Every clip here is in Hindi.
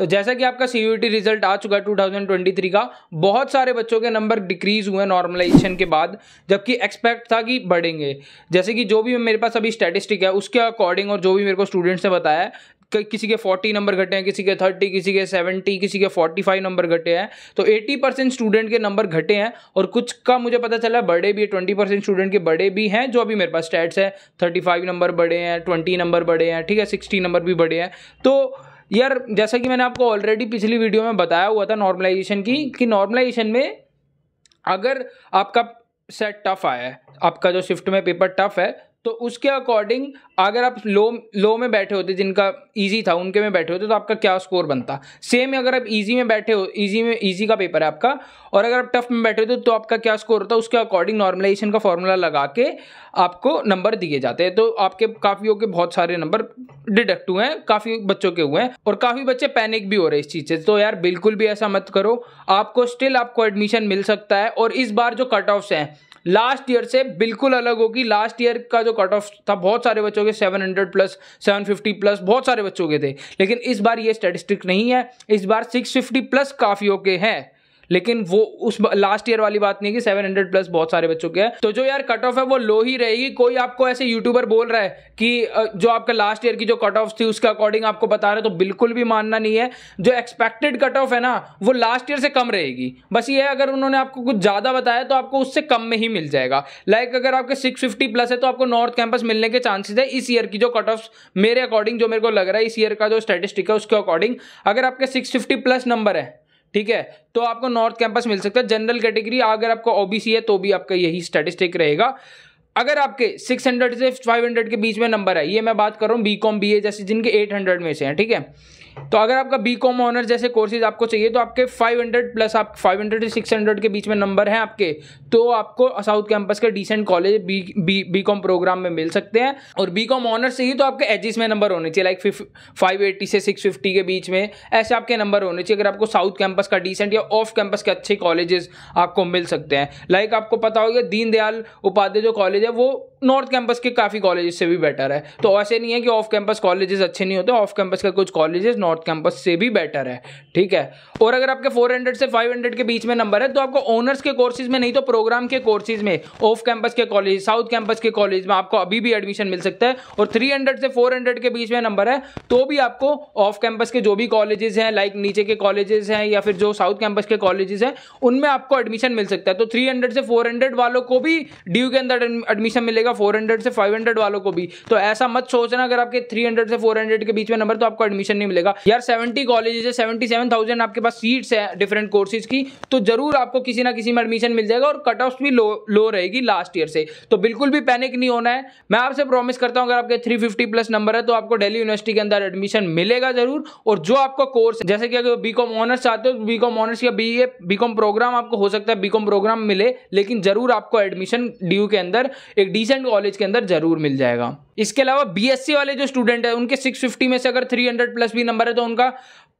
तो जैसा कि आपका सी रिजल्ट आ चुका है 2023 का बहुत सारे बच्चों के नंबर डिक्रीज हुए नॉर्मलाइजेशन के बाद जबकि एक्सपेक्ट था कि बढ़ेंगे जैसे कि जो भी मेरे पास अभी स्टैटिस्टिक है उसके अकॉर्डिंग और जो भी मेरे को स्टूडेंट्स ने बताया है किसी के 40 नंबर घटे हैं किसी के 30 किसी के 70 किसी के 45 नंबर घटे हैं तो 80 परसेंट स्टूडेंट के नंबर घटे हैं और कुछ का मुझे पता चला बड़े भी है 20 परसेंट स्टूडेंट के बड़े भी हैं जो अभी मेरे पास स्टैट्स है 35 नंबर बड़े हैं 20 नंबर बड़े हैं ठीक है 60 नंबर भी बड़े हैं तो यार जैसा कि मैंने आपको ऑलरेडी पिछली वीडियो में बताया हुआ था नॉर्मलाइजेशन की हम्म। कि नॉर्मलाइजेशन में अगर आपका सेट टफ आया है आपका जो शिफ्ट में पेपर टफ है तो उसके अकॉर्डिंग अगर आप लो लो में बैठे होते जिनका ईजी था उनके में बैठे होते तो आपका क्या स्कोर बनता सेम अगर आप ईजी में बैठे हो ईजी में ईजी का पेपर है आपका और अगर आप टफ में बैठे होते तो आपका क्या स्कोर होता है उसके अकॉर्डिंग नॉर्मलाइजेशन का फॉर्मूला लगा के आपको नंबर दिए जाते हैं तो आपके काफ़ी के बहुत सारे नंबर डिडक्ट हुए हैं काफ़ी बच्चों के हुए हैं और काफ़ी बच्चे पैनिक भी हो रहे हैं इस चीज़ से तो यार बिल्कुल भी ऐसा मत करो आपको स्टिल आपको एडमिशन मिल सकता है और इस बार जो कट ऑफ्स हैं लास्ट ईयर से बिल्कुल अलग होगी लास्ट ईयर का जो कट ऑफ था बहुत सारे बच्चों के 700 प्लस 750 प्लस बहुत सारे बच्चों के थे लेकिन इस बार ये स्टेटिस्टिक नहीं है इस बार 650 प्लस काफ़ियों के हैं लेकिन वो उस लास्ट ईयर वाली बात नहीं कि सेवन हंड्रेड प्लस बहुत सारे बच्चों के हैं तो जो यार कट ऑफ है वो लो ही रहेगी कोई आपको ऐसे यूट्यूबर बोल रहा है कि जो आपका लास्ट ईयर की जो कट ऑफ थी उसके अकॉर्डिंग आपको बता रहे तो बिल्कुल भी मानना नहीं है जो एक्सपेक्टेड कट ऑफ है ना वो लास्ट ईयर से कम रहेगी बस ये अगर उन्होंने आपको कुछ ज़्यादा बताया तो आपको उससे कम में ही मिल जाएगा लाइक like अगर आपके फिफ्टी प्लस है तो आपको नॉर्थ कैंपस मिलने के चांसेस है इस ईयर की जो कट ऑफ मेरे अकॉर्डिंग जो मेरे को लग रहा है इस ईयर का जो स्टेटिस्टिक है उसके अकॉर्डिंग अगर आपके फिफ्टी प्लस नंबर है ठीक है तो आपको नॉर्थ कैंपस मिल सकता है जनरल कैटेगरी अगर आपका ओबीसी है तो भी आपका यही स्टेटिस्टिक रहेगा अगर आपके 600 से 500 के बीच में नंबर है ये मैं बात कर रहा हूँ बी कॉम बी ए जैसे जिनके 800 में से हैं ठीक है तो अगर आपका बी कॉम ऑनर जैसे कोर्सेज आपको चाहिए तो आपके 500 प्लस आप 500 से 600 के बीच में नंबर हैं आपके तो आपको साउथ कैंपस के decent college B B B com programme में मिल सकते हैं और बी कॉम ऑनर चाहिए तो आपके एजिस में नंबर होने चाहिए लाइक फाइव से सिक्स फिफ्टी के बीच में ऐसे आपके नंबर होने चाहिए अगर आपको साउथ कैंपस का डिसेंट या ऑफ कैंपस के अच्छे कॉलेजेस आपको मिल सकते हैं लाइक आपको पता होगा दीनदयाल उपाध्याय जो कॉलेज है वो नॉर्थ कैंपस के काफ़ी कॉलेजेस से भी बेटर है तो ऐसे नहीं है कि ऑफ कैंपस कॉलेजेस अच्छे नहीं होते ऑफ कैंपस का कुछ कॉलेजेस नॉर्थ कैंपस से भी बेटर है ठीक है और अगर आपके 400 से 500 के बीच में नंबर है तो आपको ऑनर्स के कोर्सेज में नहीं तो प्रोग्राम के कोर्सेज में ऑफ कैंपस के कॉलेज साउथ कैंपस के कॉलेज में आपको अभी भी एडमिशन मिल सकता है और 300 से 400 के बीच में नंबर है तो भी आपको ऑफ कैंपस के जो भी कॉलेजेस हैं लाइक नीचे के कॉलेजेस हैं या फिर जो साउथ कैंपस के कॉलेजेस हैं उनमें आपको एडमिशन मिल सकता है तो थ्री से फोर वालों को भी ड्यू के अंदर एडमिशन मिलेगा फोर से फाइव वालों को भी तो ऐसा मत सोचना अगर आपके 300 से 400 के बीच में नंबर तो आपको एडमिशन नहीं मिलेगा जाएगा यार सेवेंटी कॉलेजेस है सेवेंटी सेवन थाउजेंड आपके पास सीट्स है डिफरेंट कोर्सेज की तो जरूर आपको किसी ना किसी में एडमिशन मिल जाएगा और कट ऑफ भी लो लो रहेगी लास्ट ईयर से तो बिल्कुल भी पैनिक नहीं होना है मैं आपसे प्रॉमिस करता हूँ अगर आपके थ्री प्लस नंबर है तो आपको डेली यूनिवर्सिटी के अंदर एडमिशन मिलेगा जरूर और जो आपका कोर्स जैसे कि अगर बी ऑनर्स चाहते हो बी कॉम ऑनर्स या बी ए प्रोग्राम आपको हो सकता है बी प्रोग्राम मिले लेकिन जरूर आपको एडमिशन ड्यू के अंदर एक डिसेंट कॉलेज के अंदर जरूर मिल जाएगा इसके अलावा बीएससी वाले जो स्टूडेंट है उनके 650 में से अगर 300 प्लस भी नंबर है तो उनका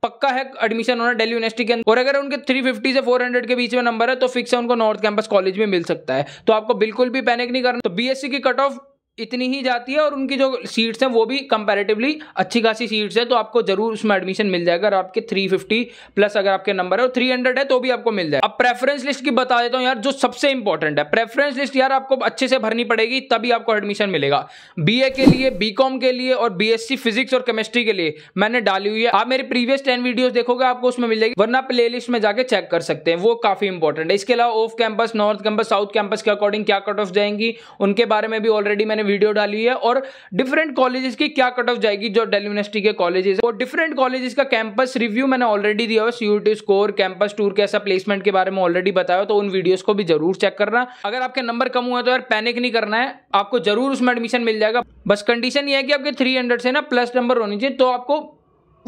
पक्का है एडमिशन होना दिल्ली यूनिवर्सिटी के अंदर और अगर उनके 350 से 400 के बीच में नंबर है तो फिक्स है उनको नॉर्थ कैंपस कॉलेज में मिल सकता है तो आपको बिल्कुल भी पैनिक नहीं करना तो बीएससी की कट ऑफ इतनी ही जाती है और उनकी जो सीट्स हैं वो भी कंपैरेटिवली अच्छी खासी सीट्स है तो आपको जरूर उसमें एडमिशन मिल जाएगा अगर आपके 350 प्लस अगर आपके नंबर है और 300 है तो भी आपको मिल जाएगा अब प्रेफरेंस लिस्ट की बता देता हूं यार जो सबसे इंपॉर्टेंट है प्रेफरेंस लिस्ट यार आपको अच्छे से भरनी पड़ेगी तभी आपको एडमिशन मिलेगा बी के लिए बी के लिए और बी फिजिक्स और केमिस्ट्री के लिए मैंने डाली हुई है आप मेरी प्रीवियस टेन वीडियोज देखोगे आपको उसमें मिल जाएगी वरना प्ले में जाकर चेक कर सकते हैं वो काफी इंपॉर्टेंट है इसके अलावा off campus north campus south campus के अकॉर्डिंग क्या कट ऑफ जाएंगी उनके बारे में भी ऑलरेडी मैंने वीडियो डाली है और डिफरेंट कॉलेजेस की क्या कट ऑफ जाएगी जो डेली यूनिवर्सिटी के कॉलेजेस और डिफरेंट कॉलेजेस का कैंपस रिव्यू मैंने ऑलरेडी दिया हुआ सीयूटी स्कोर कैंपस टूर कैसा प्लेसमेंट के बारे में ऑलरेडी बताया तो उन वीडियोज को भी जरूर चेक करना अगर आपके नंबर कम हुआ तो यार पैनिक नहीं करना है आपको जरूर उसमें एडमिशन मिल जाएगा बस कंडीशन ये है कि आपके थ्री से ना प्लस नंबर होनी चाहिए तो आपको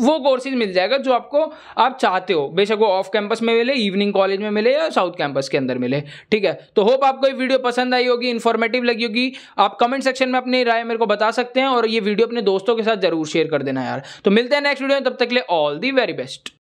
वो कोर्सेज मिल जाएगा जो आपको आप चाहते हो बेशक वो ऑफ कैंपस में मिले इवनिंग कॉलेज में मिले या साउथ कैंपस के अंदर मिले ठीक है तो होप आपको ये वीडियो पसंद आई होगी इन्फॉर्मेटिव लगी होगी आप कमेंट सेक्शन में अपनी राय मेरे को बता सकते हैं और ये वीडियो अपने दोस्तों के साथ जरूर शेयर कर देना यार तो मिलते हैं नेक्स्ट वीडियो में तब तक के लिए ऑल दी वेरी बेस्ट